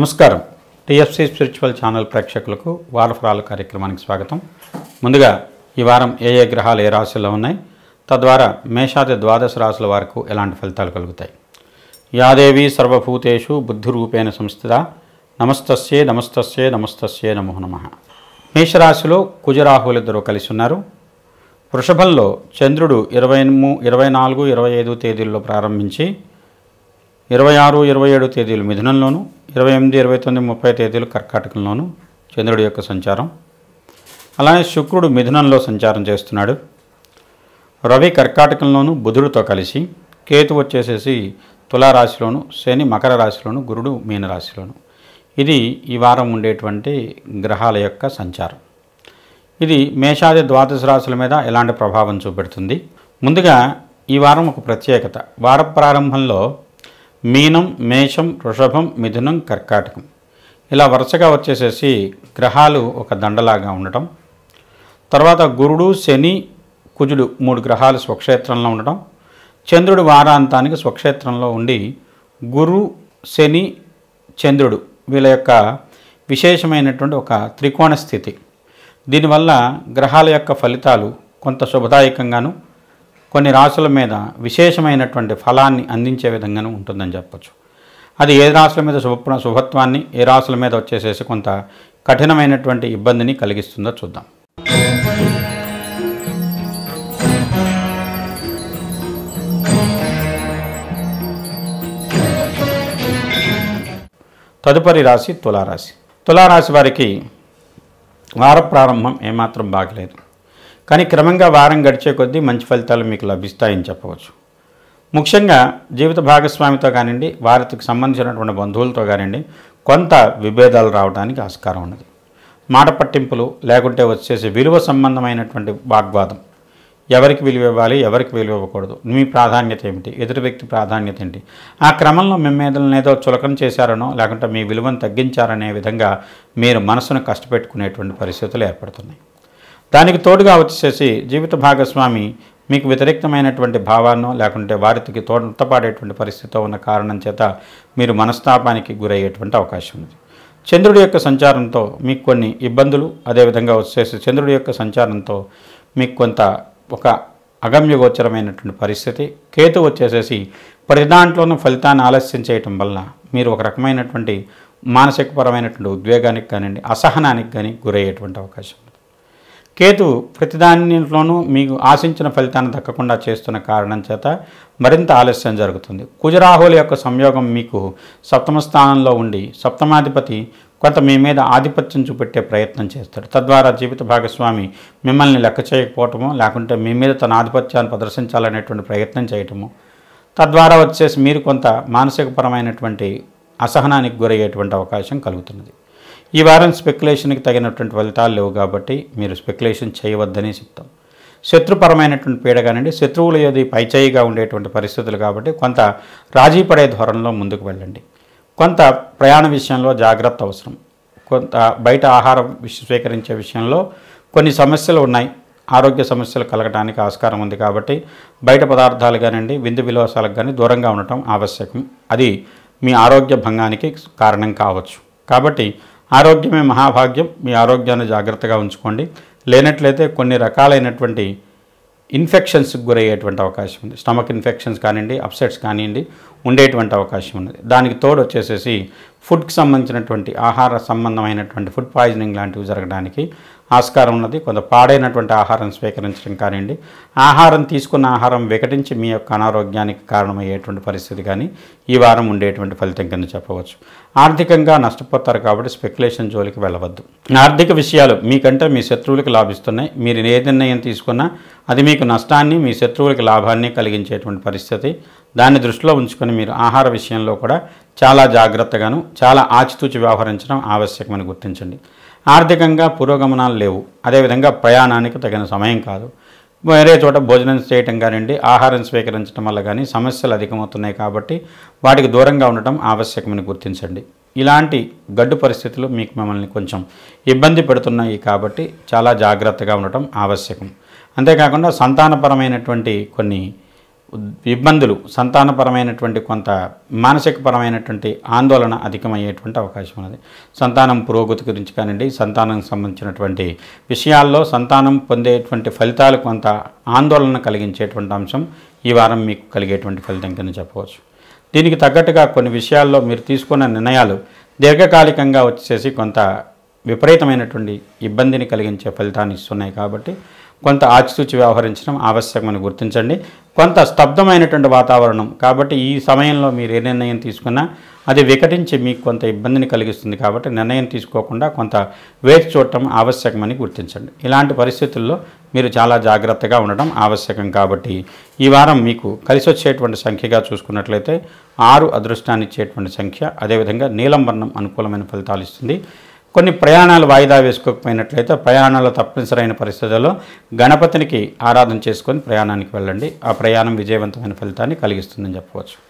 నమస్కారం TFC spiritual channel ప్రేక్షకులకు వారఫరాలు కార్యక్రమానికి స్వాగతం ముందుగా ఈ వారం ఏ ఏ గ్రహాలు ఏ రాశుల్లో ఉన్నాయి తద్వారా మేషాది ద్వాదశ రాశుల వారికి ఎలాంటి ఫలితాలు కలుగుతాయి యాదేవి సర్వభూతేషు బుద్ధిరూపేణ సంస్థ నమస్తస్యే నమస్తస్యే నమస్తస్యే నమో నమ మేషరాశిలో ఇద్దరు కలిసి ఉన్నారు వృషభంలో చంద్రుడు ఇరవై ఇరవై నాలుగు ఇరవై ఐదు తేదీల్లో ప్రారంభించి ఇరవై ఆరు ఇరవై ఏడు తేదీలు మిథునంలోను ఇరవై ఎనిమిది ఇరవై తొమ్మిది ముప్పై తేదీలు కర్కాటకంలోను చంద్రుడి యొక్క సంచారం అలానే శుక్రుడు మిథునంలో సంచారం చేస్తున్నాడు రవి కర్కాటకంలోను బుధుడితో కలిసి కేతు వచ్చేసేసి తులారాశిలోను శని మకర రాశిలోను గురుడు మీనరాశిలోను ఇది ఈ వారం ఉండేటువంటి గ్రహాల యొక్క సంచారం ఇది మేషాది ద్వాదశ రాశుల మీద ఎలాంటి ప్రభావం చూపెడుతుంది ముందుగా ఈ వారం ఒక ప్రత్యేకత వార ప్రారంభంలో మీనం మేషం వృషభం మిథునం కర్కాటకం ఇలా వరుసగా వచ్చేసేసి గ్రహాలు ఒక దండలాగా ఉండటం తర్వాత గురుడు శని కుజుడు మూడు గ్రహాలు స్వక్షేత్రంలో ఉండటం చంద్రుడు వారాంతానికి స్వక్షేత్రంలో ఉండి గురు శని చంద్రుడు వీళ్ళ యొక్క విశేషమైనటువంటి ఒక త్రికోణ స్థితి దీనివల్ల గ్రహాల యొక్క ఫలితాలు కొంత శుభదాయకంగాను కొన్ని రాసుల మీద విశేషమైనటువంటి ఫలాన్ని అందించే విధంగానే ఉంటుందని చెప్పచ్చు అది ఏ రాసుల మీద శుభ శుభత్వాన్ని ఏ రాసుల మీద వచ్చేసేసి కొంత కఠినమైనటువంటి ఇబ్బందిని కలిగిస్తుందో చూద్దాం తదుపరి రాశి తులారాశి తులారాశి వారికి వార ప్రారంభం ఏమాత్రం బాగలేదు కానీ క్రమంగా వారం గడిచే కొద్దీ మంచి ఫలితాలు మీకు లభిస్తాయని చెప్పవచ్చు ముఖ్యంగా జీవిత భాగస్వామితో కానివ్వండి వారికి సంబంధించినటువంటి బంధువులతో కానివ్వండి కొంత విభేదాలు రావడానికి ఆస్కారం ఉన్నది మాట పట్టింపులు లేకుంటే వచ్చేసి విలువ సంబంధమైనటువంటి వాగ్వాదం ఎవరికి విలువ ఇవ్వాలి ఎవరికి విలువ ఇవ్వకూడదు మీ ప్రాధాన్యత ఏమిటి ఎదుటి వ్యక్తి ప్రాధాన్యత ఏంటి ఆ క్రమంలో మిమ్మల్ని ఏదో చులకం చేశారనో లేకుంటే మీ విలువను తగ్గించారనే విధంగా మీరు మనసును కష్టపెట్టుకునేటువంటి పరిస్థితులు ఏర్పడుతున్నాయి దానికి తోడుగా వచ్చేసేసి జీవిత భాగస్వామి మీకు వ్యతిరేక్తమైనటువంటి భావాన్నో లేకుంటే వారికి తోటపాడేటువంటి పరిస్థితితో ఉన్న కారణం చేత మీరు మనస్తాపానికి గురయ్యేటువంటి అవకాశం ఉంది చంద్రుడి యొక్క సంచారంతో మీకు కొన్ని ఇబ్బందులు అదేవిధంగా వచ్చేసి చంద్రుడి యొక్క సంచారంతో మీకు కొంత ఒక అగమ్యగోచరమైనటువంటి పరిస్థితి కేతు వచ్చేసేసి ప్రతి దాంట్లోనూ ఫలితాన్ని ఆలస్యం చేయటం వల్ల మీరు ఒక రకమైనటువంటి మానసికపరమైనటువంటి ఉద్వేగానికి కానివ్వండి అసహనానికి కానీ గురయ్యేటువంటి అవకాశం కేతు ప్రతిదానిలోనూ మీకు ఆశించిన ఫలితాన్ని దక్కకుండా చేస్తున్న కారణం చేత మరింత ఆలస్యం జరుగుతుంది కుజరాహుల యొక్క సంయోగం మీకు సప్తమ స్థానంలో ఉండి సప్తమాధిపతి కొంత మీ మీద ఆధిపత్యం చూపెట్టే ప్రయత్నం చేస్తాడు తద్వారా జీవిత భాగస్వామి మిమ్మల్ని లెక్క చేయకపోవటము లేకుంటే మీ మీద తన ఆధిపత్యాన్ని ప్రదర్శించాలనేటువంటి ప్రయత్నం చేయటము తద్వారా వచ్చేసి మీరు కొంత మానసికపరమైనటువంటి అసహనానికి గురయ్యేటువంటి అవకాశం కలుగుతున్నది ఈ వారం స్పెక్యులేషన్కి తగినటువంటి ఫలితాలు లేవు కాబట్టి మీరు స్పెక్యులేషన్ చేయవద్దని చెప్తాం శత్రుపరమైనటువంటి పీడ కానివ్వండి శత్రువుల యొది పైచేయిగా ఉండేటువంటి పరిస్థితులు కాబట్టి కొంత రాజీ పడే ధోరణిలో ముందుకు వెళ్ళండి కొంత ప్రయాణ విషయంలో జాగ్రత్త అవసరం కొంత బయట ఆహారం స్వీకరించే విషయంలో కొన్ని సమస్యలు ఉన్నాయి ఆరోగ్య సమస్యలు కలగడానికి ఆస్కారం ఉంది కాబట్టి బయట పదార్థాలు కానివ్వండి విందు విలోసాలకు కానీ దూరంగా ఉండటం ఆవశ్యకం అది మీ ఆరోగ్య భంగానికి కారణం కావచ్చు కాబట్టి ఆరోగ్యమే మహాభాగ్యం మీ ఆరోగ్యాన్ని జాగ్రత్తగా ఉంచుకోండి లేనట్లయితే కొన్ని రకాలైనటువంటి ఇన్ఫెక్షన్స్కి గురయ్యేటువంటి అవకాశం ఉంది స్టమక్ ఇన్ఫెక్షన్స్ కానివ్వండి అప్సెట్స్ కానివ్వండి ఉండేటువంటి అవకాశం ఉంది దానికి తోడు వచ్చేసేసి ఫుడ్కి సంబంధించినటువంటి ఆహార సంబంధమైనటువంటి ఫుడ్ పాయిజనింగ్ లాంటివి జరగడానికి ఆస్కారం ఉన్నది కొంత పాడైనటువంటి ఆహారం స్వీకరించడం కానివ్వండి ఆహారం తీసుకున్న ఆహారం వికటించి మీ యొక్క అనారోగ్యానికి కారణమయ్యేటువంటి పరిస్థితి కానీ ఈ వారం ఉండేటువంటి ఫలితం కింద చెప్పవచ్చు ఆర్థికంగా నష్టపోతారు కాబట్టి స్పెక్యులేషన్ జోలికి వెళ్ళవద్దు ఆర్థిక విషయాలు మీకంటే మీ శత్రువులకు లాభిస్తున్నాయి మీరు ఏ నిర్ణయం తీసుకున్నా అది మీకు నష్టాన్ని మీ శత్రువులకి లాభాన్ని కలిగించేటువంటి పరిస్థితి దాన్ని దృష్టిలో ఉంచుకొని మీరు ఆహార విషయంలో కూడా చాలా జాగ్రత్తగాను చాలా ఆచితూచి వ్యవహరించడం ఆవశ్యకమని గుర్తించండి ఆర్థికంగా పురోగమనాలు లేవు అదేవిధంగా ప్రయాణానికి తగిన సమయం కాదు వేరే చోట భోజనం చేయటం కానివ్వండి ఆహారం స్వీకరించడం వల్ల కానీ సమస్యలు అధికమవుతున్నాయి కాబట్టి వాటికి దూరంగా ఉండటం ఆవశ్యకమని గుర్తించండి ఇలాంటి గడ్డు పరిస్థితులు మీకు మిమ్మల్ని కొంచెం ఇబ్బంది పెడుతున్నాయి కాబట్టి చాలా జాగ్రత్తగా ఉండటం ఆవశ్యకం అంతేకాకుండా సంతానపరమైనటువంటి కొన్ని ఇబ్బందులు సంతానపరమైనటువంటి కొంత మానసికపరమైనటువంటి ఆందోళన అధికమయ్యేటువంటి అవకాశం ఉన్నది సంతానం పురోగతి గురించి కానివ్వండి సంతానం సంబంధించినటువంటి విషయాల్లో సంతానం పొందేటువంటి ఫలితాలు కొంత ఆందోళన కలిగించేటువంటి అంశం ఈ వారం మీకు కలిగేటువంటి ఫలితం కింద చెప్పవచ్చు దీనికి తగ్గట్టుగా కొన్ని విషయాల్లో మీరు తీసుకున్న నిర్ణయాలు దీర్ఘకాలికంగా వచ్చేసి కొంత విపరీతమైనటువంటి ఇబ్బందిని కలిగించే ఫలితాన్ని ఇస్తున్నాయి కాబట్టి కొంత ఆచితూచి వ్యవహరించడం ఆవశ్యకమని గుర్తించండి కొంత స్తబ్దమైనటువంటి వాతావరణం కాబట్టి ఈ సమయంలో మీరు ఏ నిర్ణయం తీసుకున్నా అది వికటించి మీకు కొంత ఇబ్బందిని కలిగిస్తుంది కాబట్టి నిర్ణయం తీసుకోకుండా కొంత వేచి చూడటం ఆవశ్యకమని గుర్తించండి ఇలాంటి పరిస్థితుల్లో మీరు చాలా జాగ్రత్తగా ఉండడం ఆవశ్యకం కాబట్టి ఈ వారం మీకు కలిసి వచ్చేటువంటి సంఖ్యగా చూసుకున్నట్లయితే ఆరు అదృష్టాన్ని ఇచ్చేటువంటి సంఖ్య అదేవిధంగా నీలం వర్ణం అనుకూలమైన ఫలితాలు ఇస్తుంది కొన్ని ప్రయాణాలు వాయిదా వేసుకోకపోయినట్లయితే ప్రయాణాలు తప్పనిసరైన పరిస్థితుల్లో గణపతినికి ఆరాధన చేసుకొని ప్రయాణానికి వెళ్ళండి ఆ ప్రయాణం విజయవంతమైన ఫలితాన్ని కలిగిస్తుందని చెప్పవచ్చు